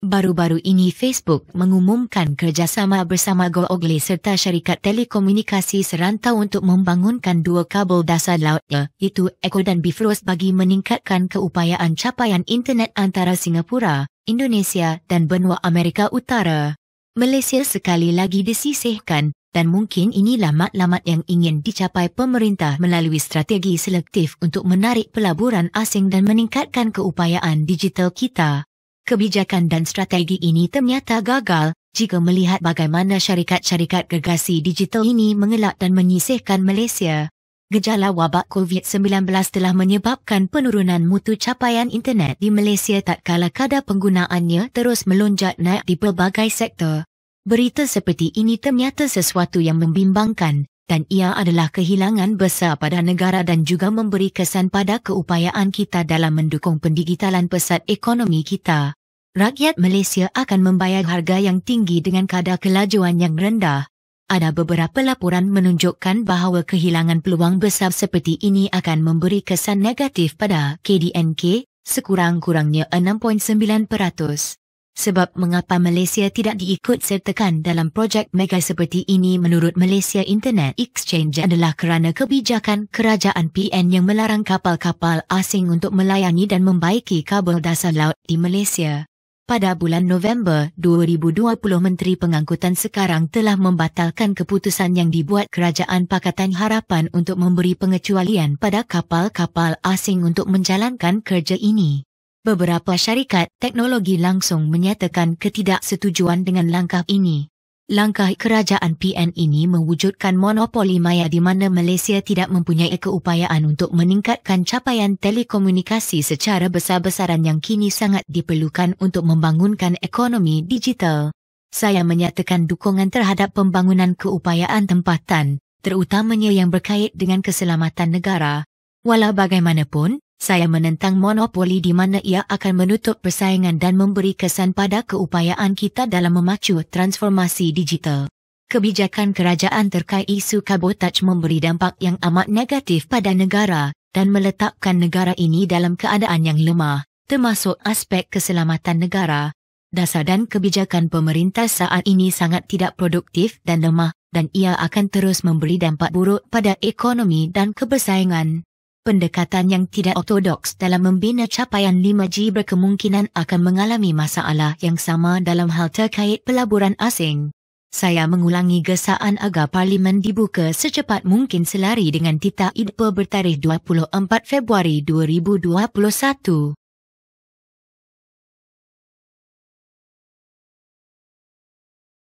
Baru-baru ini Facebook mengumumkan kerjasama bersama Google serta syarikat telekomunikasi serantau untuk membangunkan dua kabel dasar laut iaitu Echo dan Bifrost bagi meningkatkan keupayaan capaian internet antara Singapura, Indonesia dan benua Amerika Utara. Malaysia sekali lagi disisihkan dan mungkin inilah matlamat yang ingin dicapai pemerintah melalui strategi selektif untuk menarik pelaburan asing dan meningkatkan keupayaan digital kita kebijakan dan strategi ini ternyata gagal jika melihat bagaimana syarikat-syarikat gergasi digital ini mengelak dan menyisihkan Malaysia. Gejala wabak COVID-19 telah menyebabkan penurunan mutu capaian internet di Malaysia tak kala kadar penggunaannya terus melonjak naik di pelbagai sektor. Berita seperti ini ternyata sesuatu yang membimbangkan dan ia adalah kehilangan besar pada negara dan juga memberi kesan pada keupayaan kita dalam mendukung pendigitalan pesat ekonomi kita rakyat Malaysia akan membayar harga yang tinggi dengan kadar kelajuan yang rendah. Ada beberapa laporan menunjukkan bahawa kehilangan peluang besar seperti ini akan memberi kesan negatif pada KDNK sekurang-kurangnya 6.9%. Sebab mengapa Malaysia tidak diikut sertakan dalam projek mega seperti ini menurut Malaysia Internet Exchange adalah kerana kebijakan kerajaan PN yang melarang kapal-kapal asing untuk melayani dan membaiki kabel dasar laut di Malaysia. Pada bulan November 2020 Menteri Pengangkutan sekarang telah membatalkan keputusan yang dibuat Kerajaan Pakatan Harapan untuk memberi pengecualian pada kapal-kapal asing untuk menjalankan kerja ini. Beberapa syarikat teknologi langsung menyatakan ketidaksetujuan dengan langkah ini. Langkah kerajaan PN ini mewujudkan monopoli maya di mana Malaysia tidak mempunyai keupayaan untuk meningkatkan capaian telekomunikasi secara besar-besaran yang kini sangat diperlukan untuk membangunkan ekonomi digital. Saya menyatakan dukungan terhadap pembangunan keupayaan tempatan, terutamanya yang berkait dengan keselamatan negara. Walau bagaimanapun, saya menentang monopoli di mana ia akan menutup persaingan dan memberi kesan pada keupayaan kita dalam memacu transformasi digital. Kebijakan kerajaan terkait isu kabotaj memberi dampak yang amat negatif pada negara dan meletakkan negara ini dalam keadaan yang lemah, termasuk aspek keselamatan negara. Dasar dan kebijakan pemerintah saat ini sangat tidak produktif dan lemah dan ia akan terus memberi dampak buruk pada ekonomi dan kebersaingan. Pendekatan yang tidak ortodoks dalam membina capaian 5G berkemungkinan akan mengalami masalah yang sama dalam hal terkait pelaburan asing. Saya mengulangi gesaan agar Parlimen dibuka secepat mungkin selari dengan titik IDPA bertarikh 24 Februari 2021.